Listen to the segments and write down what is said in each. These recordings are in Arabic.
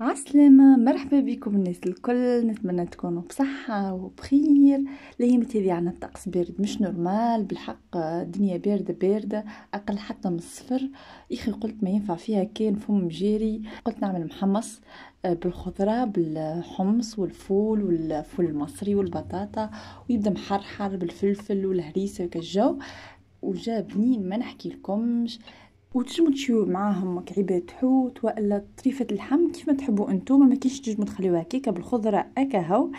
عسلامة مرحبا بكم الناس الكل نتمنى تكونوا بصحة وبخير الايام هذه عنا الطقس بارد مش نورمال بالحق الدنيا باردة باردة اقل حتى من الصفر اخي قلت ما ينفع فيها كان فم جيري قلت نعمل محمص آه، بالخضرة بالحمص والفول والفول المصري والبطاطا ويبدا محرحر بالفلفل والهريسة وكالجو وجا بنين ما نحكي لكمش وتنجموا تشويو معاهم كعبات حوت والا طريفه اللحم كيف ما تحبوا انتم ما كاينش تنجموا تخليوها كيكا بالخضره اكاهو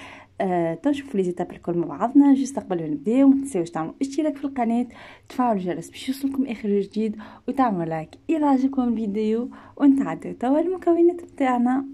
آه تنشوفوا لي زيتاب الكل مع بعضنا جيست قبل ما نبداو ما تنساوش تعملوا اشتراك في القناه تفعلوا الجرس باش يوصلكم اخر جديد وتعملوا لايك اذا عجبكم الفيديو ونتعداو توا المكونات بتاعنا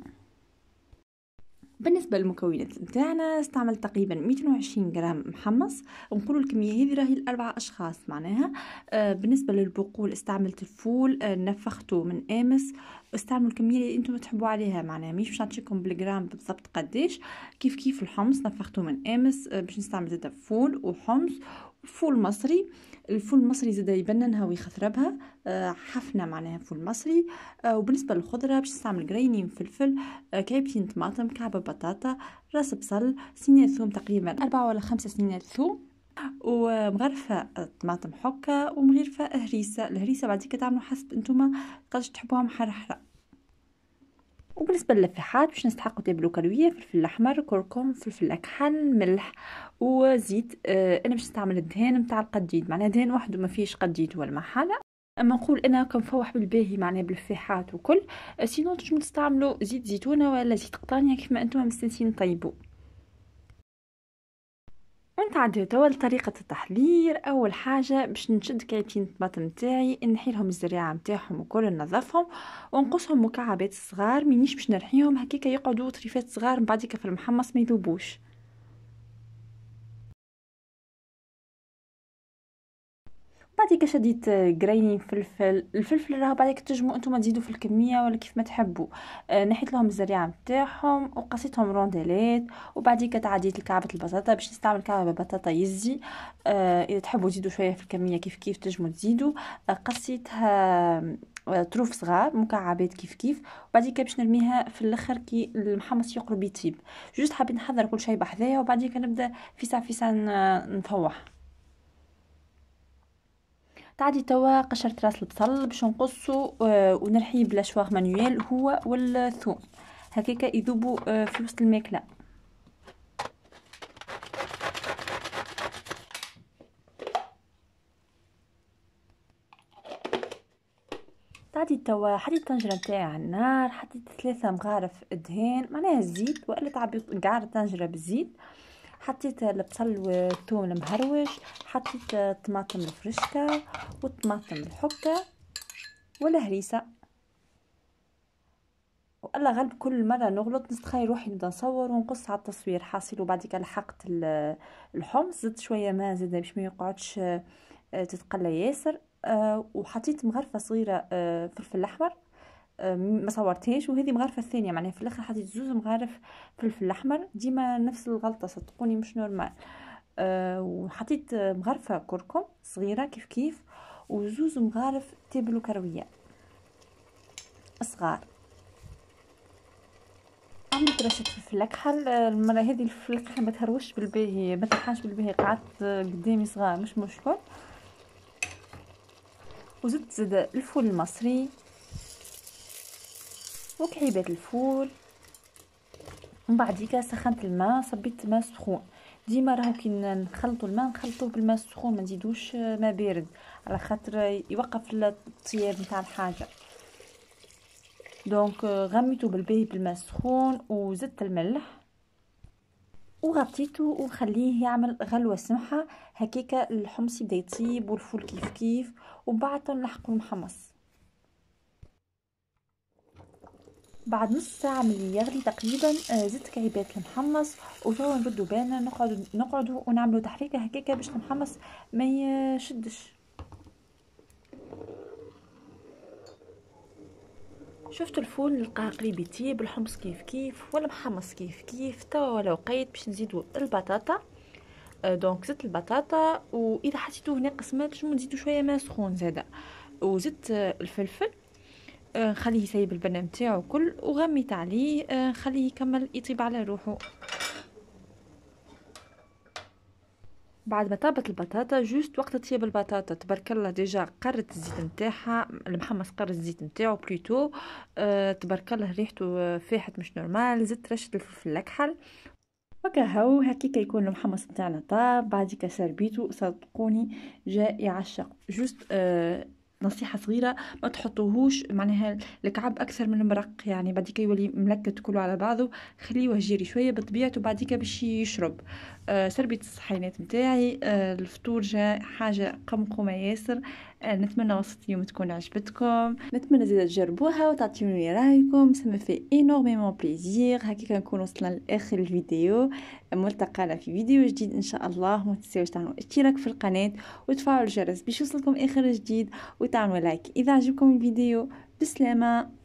بالنسبه للمكونات نتاعنا استعملت تقريبا 220 غرام محمص نقولوا الكميه هذه راهي لأربعة اشخاص معناها آه، بالنسبه للبقول استعملت الفول نفختو آه، نفخته من امس استعملوا الكميه اللي انتم تحبوا عليها معناها مش باش نعطيكم بالجرام بالضبط قداش كيف كيف الحمص نفخته من امس آه، باش نستعمل زادا فول وحمص فول مصري الفول المصري زادا يبننها ويخثربها آه، حفنه معناها فول مصري آه، وبالنسبه للخضره باش نستعمل قرينين فلفل آه كعبتين طماطم كعبه بطاطا راس بصل سنين ثوم تقريبا أربعة ولا خمسة سنين ثوم ومغرفة آه، طماطم حكة ومغرفة هريسة الهريسة بعد كده تعملوا حسب انتم قداش تحبوها محرحرة وبالنسبة للفحات باش نستحقو تابلو كالوية فلفل أحمر كركم فلفل أكحل ملح وزيت آه، أنا باش نستعمل الدهان متاع القديد معناها دهان وحده ما فيش قديد ولا محالة اما نقول انا كنفوح بالباهي معناها بالفحات وكل سينو آه، تنجمو تستعملو زيت زيتونه ولا زيت قطانيه كيما انتم مستنسين طيبوا ونتعدي توا لطريقة التحضير أول حاجة باش نشد كايتين الطماط متاعي نحيلهم الزريعة متاعهم وكل ننظفهم ونقصهم مكعبات صغار مينيش باش نرحيهم هكاكا يقعدوا طريفات صغار من بعديك في المحمص ما يذوبوش بعد كي شديت تقريني فلفل الفلفل راه بعد تجمو انتم تزيدو في الكميه ولا كيف ما تحبوا آه، نحيت لهم الزريعه نتاعهم وقصيتهم رونديلات وبعد كي تعديت لكعبه البطاطا باش نستعمل كعبه بطاطا يزي آه، اذا تحبوا تزيدوا شويه في الكميه كيف كيف تجمو تزيدوا آه، قصيتها تروف صغار مكعبات كيف كيف وبعد كي باش نرميها في الاخر كي المحمص يقرب يطيب جوست حابين نحضر كل شيء بحذايا وبعد كي نبدا في ساعه نفوح تعدي توا قشرت راس البصل باش نقصو آه، ونرحيه بلاشواغ مانيوال هو والثوم هكاكا يذوبوا آه، في وسط الماكله تعدي توا حطيت الطنجرة نتاعي على النار حطيت ثلاثة مغارف دهان معناها الزيت ولا تعبي قعر الطنجرة بالزيت حطيت البصل والثوم المهروج حطيت الطماطم الفرشكه والطماطم الحكه والهريسه والله غالب كل مره نغلط نستخي روحي نبدا نصور ونقص على التصوير حاصل وبعديك لحقت الحمص زدت شويه ما زاد باش ما يقعدش آه، تتقلى ياسر آه، وحطيت مغرفه صغيره آه، فلفل احمر آه، ما صورتهاش وهذه مغرفه الثانيه معناها في الاخر حطيت زوز مغارف فلفل احمر ديما نفس الغلطه صدقوني مش نورمال آه، وحطيت مغرفه كركم صغيره كيف كيف وزوز مغارف تابلو كرويه صغار عملت رشة فلفل اكحل آه، المره هذه الفلفل اكحل ما تهروش بالباهي ما تلحقش بالباهي قعدت قدامي صغار مش مشكل وزدت زاد الفول المصري وكعيبات الفول من بعديك سخنت الماء صبيت ماء سخون ديما راهو كي نخلطوا الماء نخلطوه بالماء السخون ما نزيدوش ماء بارد على خاطر يوقف الطياب نتاع الحاجه دونك آه، غميتو بالباهي بالماء السخون وزدت الملح وغطيته وخليه يعمل غلوه سمحه هكيكا الحمص يبدا يطيب والفول كيف كيف وبعد نلحقو المحمص بعد نص ساعة من يغلي تقريبا آه، زدت كعبات المحمص وتوا نردو بالنا نقعد نقعدو ونعملو تحريكة هكاكا باش المحمص ما يشدش شفت الفول نلقاه قريب يطيب الحمص كيف كيف والمحمص كيف كيف توا ولا وقيت باش نزيدو البطاطا آه، دونك زدت البطاطا واذا حسيتوه ناقص ما تنجمو نزيدو شويه ماء سخون زاده وزدت آه، الفلفل آه، خليه يسيب البنان تاعو كل وغميت عليه آه، خليه يكمل يطيب على روحه بعد ما طابت البطاطا جوست وقت تطيب البطاطا تبارك الله ديجا قرت الزيت نتاعها المحمص قر الزيت نتاعو بلوتو أه تبارك الله ريحته آه، فاحت مش نورمال زدت رشه الفلفل الاكحل وكهو هكيك يكون المحمص نتاعنا طاب بعديك سربيتو صدقوني جاء يعشق جوست أه نصيحة صغيرة ما تحطوهوش معناها الكعب أكثر من المرق يعني بعديك يولي ملكت كله على بعضه خليوه جيري شوية بطبيعته بعديك باش يشرب آه سربيت الصحينات متاعي آه الفطور جا حاجة قمقمة ياسر نتمنى وصفة اليوم تكون عجبتكم نتمنى زيادة تجربوها وتعطيوني رايكم سما في انورميمون بليزير هكا كنكون وصلنا لاخر الفيديو ملتقانا في فيديو جديد ان شاء الله ما تنساوش تعملوا اشتراك في القناه وتفعلوا الجرس باش يوصلكم اخر جديد وتعملوا لايك اذا عجبكم الفيديو بسلامه